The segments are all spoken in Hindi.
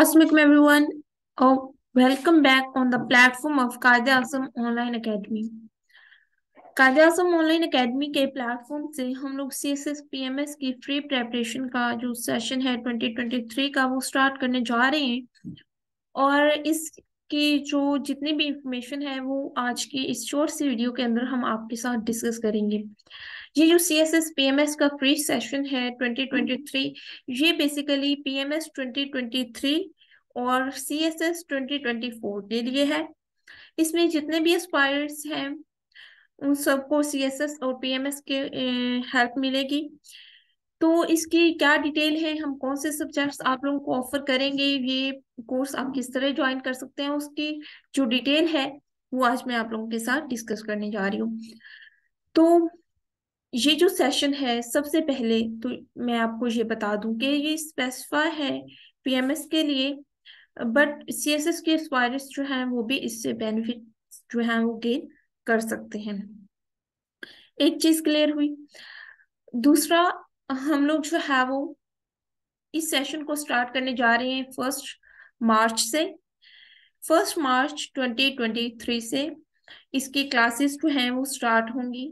Assalamualaikum everyone. Oh, welcome back on the platform of Kaide Asam Online Academy. कायदे Asam Online Academy के platform से हम लोग C S S P M S की free preparation का जो session है 2023 का वो start करने जा रहे हैं और इसकी जो जितनी भी इंफॉर्मेशन है वो आज की इस शॉर्ट सी वीडियो के अंदर हम आपके साथ डिस्कस करेंगे ये जो C S S P M S का फ्री सेशन है ट्वेंटी ट्वेंटी थ्री ये basically P M S twenty twenty three और C S S twenty twenty four के लिए है इसमें जितने भी एस्पायर्स हैं उन सबको सी एस एस और पी एम एस के हेल्प मिलेगी तो इसकी क्या डिटेल है हम कौन से सब्जेक्ट्स आप लोगों को ऑफर करेंगे ये कोर्स आप किस तरह ज्वाइन कर सकते हैं उसकी जो डिटेल है वो आज मैं आप लोगों के साथ डिस्कस करने जा रही हूँ तो ये जो सेशन है सबसे पहले तो मैं आपको ये बता दूं कि ये स्पेसिफाई है पीएमएस के लिए बट सीएसएस के स्पायरस जो हैं वो भी इससे बेनिफिट जो हैं वो गेन कर सकते हैं एक चीज क्लियर हुई दूसरा हम लोग जो है वो इस सेशन को स्टार्ट करने जा रहे हैं फर्स्ट मार्च से फर्स्ट मार्च 2023 से इसकी क्लासेस जो हैं वो स्टार्ट होंगी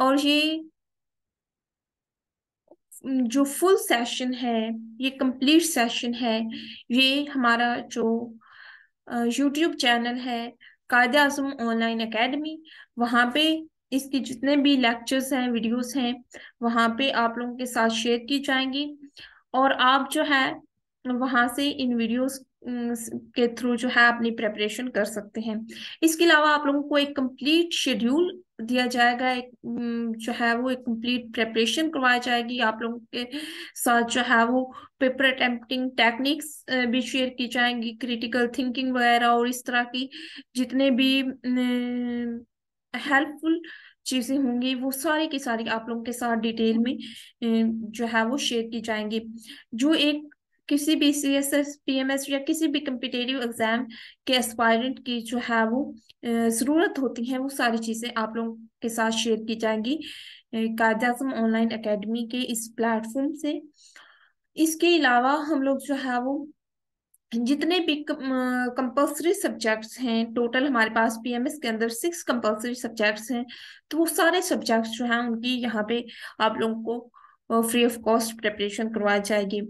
और ये जो फुल सेशन है ये कंप्लीट सेशन है ये हमारा जो यूट्यूब चैनल है कायद आजम ऑनलाइन एकेडमी वहाँ पे इसके जितने भी लेक्चर्स हैं वीडियोस हैं वहाँ पे आप लोगों के साथ शेयर की जाएंगी और आप जो है वहाँ से इन वीडियोस के थ्रू जो है अपनी प्रेपरेशन कर सकते हैं इसके अलावा आप लोगों को एक कंप्लीट शेड्यूल दिया जाएगा एक जो है वो एक कंप्लीट प्रेपरेशन करवाई जाएगी आप लोगों के साथ जो है वो पेपर अटेम्प्टिंग टेक्निक्स भी शेयर की जाएंगी क्रिटिकल थिंकिंग वगैरह और इस तरह की जितने भी हेल्पफुल चीज़ें होंगी वो सारी की सारी आप लोगों के साथ डिटेल में जो है वो शेयर की जाएंगी जो एक किसी भी C S S P M S या किसी भी कम्पिटेटिव एग्जाम के एस्पायरेंट की जो है वो ज़रूरत होती है वो सारी चीज़ें आप लोगों के साथ शेयर की जाएंगी कायद अजम ऑनलाइन अकेडमी के इस प्लेटफॉर्म से इसके अलावा हम लोग जो है वो जितने भी कंपलसरी सब्जेक्ट्स हैं टोटल हमारे पास पीएमएस के अंदर सिक्स कंपलसरी सब्जेक्ट्स हैं तो वो सारे सब्जेक्ट्स जो हैं उनकी यहाँ पे आप लोगों को फ्री ऑफ कॉस्ट प्रिपरेशन करवाई जाएगी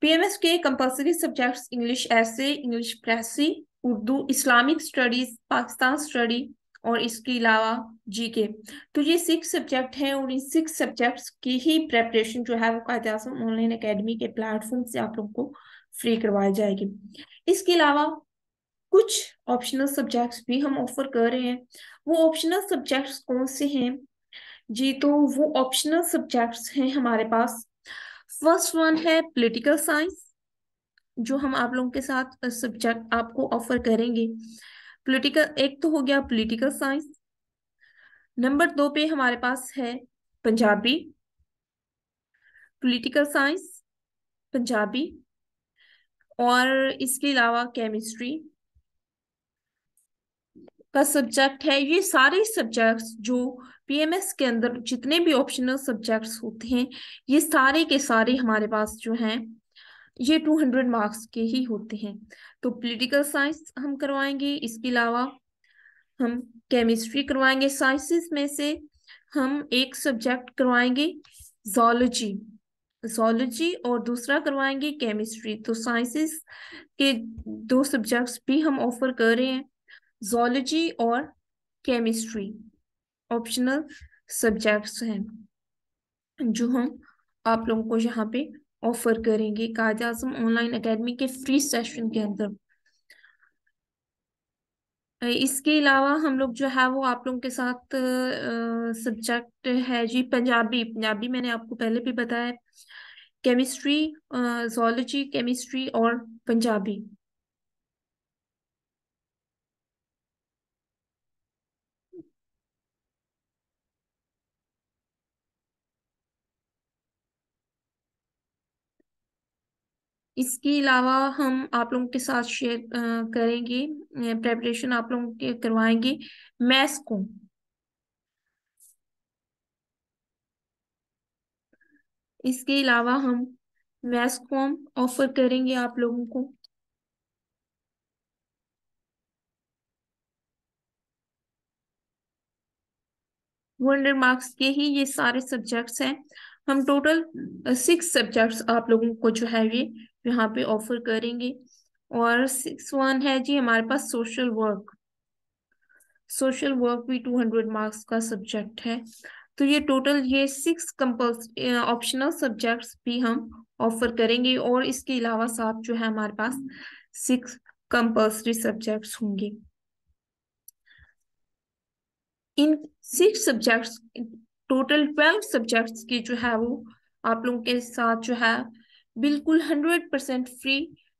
पीएमएस के कंपलसरी सब्जेक्ट्स इंग्लिश ऐसे English precis Urdu Islamic studies Pakistan study और इसके अलावा जीके तो ये सिक्स सब्जेक्ट हैं और इन सिक्स सब्जेक्ट्स की ही प्रेपरेशन जो है वो कायद अजम ऑनलाइन अकेडमी के प्लेटफॉर्म से आप लोग को फ्री करवाई जाएगी इसके अलावा कुछ ऑप्शनल सब्जेक्ट्स भी हम ऑफर कर रहे हैं वो ऑप्शनल सब्जेक्ट्स कौन से हैं जी तो वो ऑप्शनल सब्जेक्ट्स हैं हमारे पास फर्स्ट वन है पॉलिटिकल साइंस जो हम आप लोगों के साथ सब्जेक्ट आपको ऑफर करेंगे पॉलिटिकल एक तो हो गया पॉलिटिकल साइंस नंबर दो पे हमारे पास है पंजाबी पॉलिटिकल साइंस पंजाबी और इसके अलावा केमिस्ट्री का सब्जेक्ट है ये सारे सब्जेक्ट्स जो पीएमएस के अंदर जितने भी ऑप्शनल सब्जेक्ट्स होते हैं ये सारे के सारे हमारे पास जो हैं ये 200 मार्क्स के ही होते हैं तो पॉलिटिकल साइंस हम करवाएंगे इसके अलावा हम केमिस्ट्री करवाएंगे साइंसेस में से हम एक सब्जेक्ट करवाएंगे जोलॉजी जोलॉजी और दूसरा करवाएंगे केमिस्ट्री तो साइंसेस के दो सब्जेक्ट्स भी हम ऑफर कर रहे हैं जोलॉजी और केमिस्ट्री ऑप्शनल सब्जेक्ट्स हैं जो हम आप लोगों को यहाँ पे ऑफर करेंगे कायद आजम ऑनलाइन अकेडमी के फ्री सेशन के अंदर इसके अलावा हम लोग जो है वो आप लोगों के साथ सब्जेक्ट है जी पंजाबी पंजाबी मैंने आपको पहले भी बताया केमिस्ट्री जोलॉजी केमिस्ट्री और पंजाबी इसके अलावा हम आप लोगों के साथ शेयर करेंगे प्रेपरेशन आप लोगों के करवाएंगे मैथ्स को इसके अलावा हम मैथ्स को हम ऑफर करेंगे आप लोगों को वंडर मार्क्स के ही ये सारे सब्जेक्ट्स हैं हम टोटल सिक्स सब्जेक्ट्स आप लोगों को जो है ये यहाँ पे ऑफर करेंगे और सिक्स वन है जी हमारे पास सोशल वर्क सोशल वर्क भी टू हंड्रेड मार्क्स का सब्जेक्ट है तो ये टोटल ये सिक्स कंपल्स ऑप्शनल सब्जेक्ट्स भी हम ऑफर करेंगे और इसके अलावा साथ जो है हमारे पास सिक्स कंपल्सरी सब्जेक्ट्स होंगे इन six subjects total twelve subjects की जो है वो आप लोगों के साथ जो है बिल्कुल hundred percent free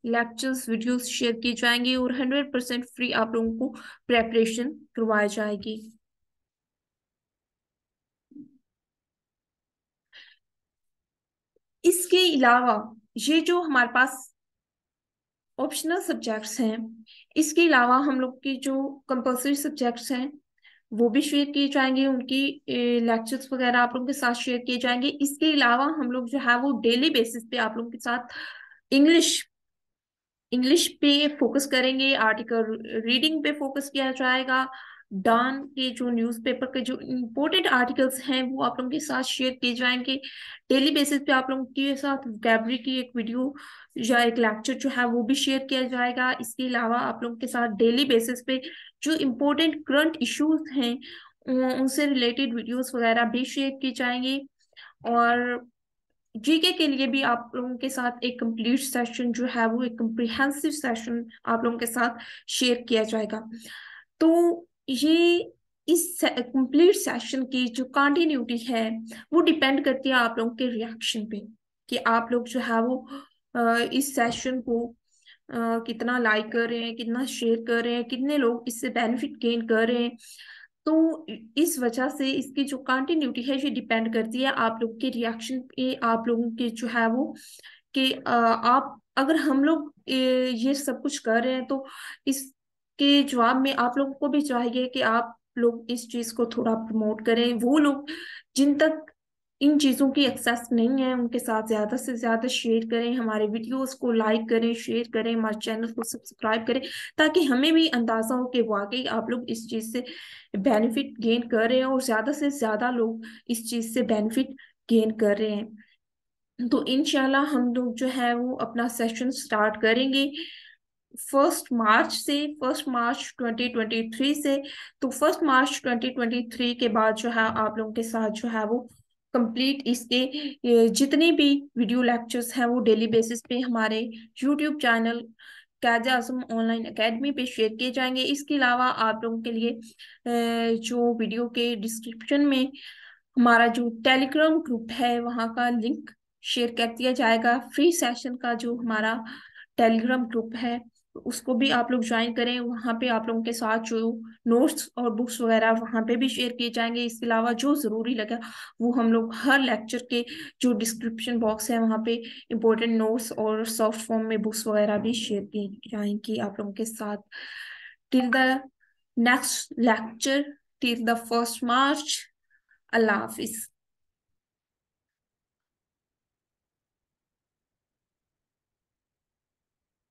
lectures videos share किए जाएंगे और हंड्रेड परसेंट फ्री आप लोगों को प्रेपरेशन करवाई जाएगी इसके अलावा ये जो हमारे पास ऑप्शनल सब्जेक्ट्स हैं इसके अलावा हम लोग के जो कंपलसरी सब्जेक्ट्स हैं वो भी शेयर किए जाएंगे उनकी लेक्चर्स वगैरह आप लोगों के साथ शेयर किए जाएंगे इसके अलावा हम लोग जो है वो डेली बेसिस पे आप लोगों के साथ इंग्लिश इंग्लिश पे फोकस करेंगे आर्टिकल रीडिंग पे फोकस किया जाएगा डॉन के जो न्यूज़पेपर के जो इम्पोर्टेंट आर्टिकल्स हैं वो आप लोगों के साथ शेयर किए जाएंगे डेली बेसिस पे आप लोगों के साथ वोकेबरी की एक वीडियो या एक लेक्चर जो है वो भी शेयर किया जाएगा इसके अलावा आप लोगों के साथ डेली बेसिस पे जो इम्पोर्टेंट करंट इश्यूज हैं उनसे रिलेटेड वीडियोज वगैरह भी शेयर किए जाएंगे और जीके के लिए भी आप लोगों के साथ एक कंप्लीट सेशन जो है वो एक कम्प्रिहेंसिव सेशन आप लोगों के साथ शेयर किया जाएगा तो ये इस कंप्लीट सेशन की जो कंटिन्यूटी है वो डिपेंड करती है आप लोगों के रिएक्शन पे कि आप लोग जो है वो इस सेशन को कितना लाइक कर रहे हैं कितना शेयर कर रहे हैं कितने लोग इससे बेनिफिट गेन कर रहे हैं तो इस वजह से इसकी जो कंटिन्यूटी है ये डिपेंड करती है आप लोग के रिएक्शन पे आप लोगों के जो है वो कि आप अगर हम लोग ये सब कुछ कर रहे हैं तो इस के जवाब में आप लोगों को भी चाहिए कि आप लोग इस चीज को थोड़ा प्रमोट करें वो लोग जिन तक इन चीज़ों की एक्सेस नहीं है उनके साथ ज़्यादा से ज़्यादा शेयर करें हमारे वीडियोस को लाइक करें शेयर करें हमारे चैनल को सब्सक्राइब करें ताकि हमें भी अंदाज़ा हो कि वाकई आप लोग इस चीज़ से बेनिफिट गेन कर रहे हैं और ज़्यादा से ज़्यादा लोग इस चीज़ से बेनिफिट गेन कर रहे हैं तो इन हम लोग जो है वो अपना सेशन स्टार्ट करेंगे फर्स्ट मार्च से फर्स्ट मार्च 2023 से तो फर्स्ट मार्च 2023 के बाद जो है आप लोगों के साथ जो है वो कंप्लीट इसके जितने भी वीडियो लेक्चर्स हैं वो डेली बेसिस पे हमारे YouTube channel Quaid Azam online academy पे शेयर किए जाएंगे इसके अलावा आप लोगों के लिए जो वीडियो के डिस्क्रिप्शन में हमारा जो टेलीग्राम ग्रुप है वहाँ का लिंक शेयर कर दिया जाएगा फ्री सेशन का जो हमारा टेलीग्राम ग्रुप है उसको भी आप लोग ज्वाइन करें वहाँ पे आप लोगों के साथ जो नोट्स और बुक्स वगैरह वहाँ पे भी शेयर किए जाएंगे इसके अलावा जो ज़रूरी लगा वो हम लोग हर लेक्चर के जो डिस्क्रिप्शन बॉक्स है वहाँ पे इम्पोर्टेंट नोट्स और सॉफ्ट फॉर्म में बुक्स वगैरह भी शेयर किए जाएंगी आप लोगों के साथ till the next lecture till the first March Allah हाफिज़